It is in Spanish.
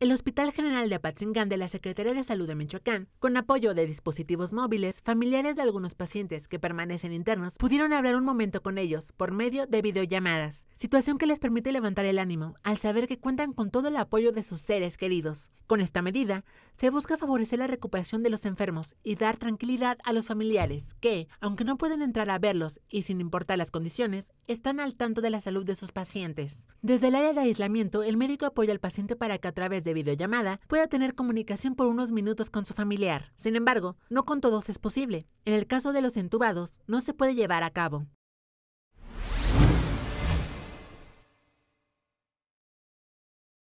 el Hospital General de Apatzingán de la Secretaría de Salud de Michoacán, con apoyo de dispositivos móviles, familiares de algunos pacientes que permanecen internos pudieron hablar un momento con ellos por medio de videollamadas, situación que les permite levantar el ánimo al saber que cuentan con todo el apoyo de sus seres queridos. Con esta medida, se busca favorecer la recuperación de los enfermos y dar tranquilidad a los familiares que, aunque no pueden entrar a verlos y sin importar las condiciones, están al tanto de la salud de sus pacientes. Desde el área de aislamiento, el médico apoya al paciente para que a través de videollamada pueda tener comunicación por unos minutos con su familiar. Sin embargo, no con todos es posible. En el caso de los entubados, no se puede llevar a cabo.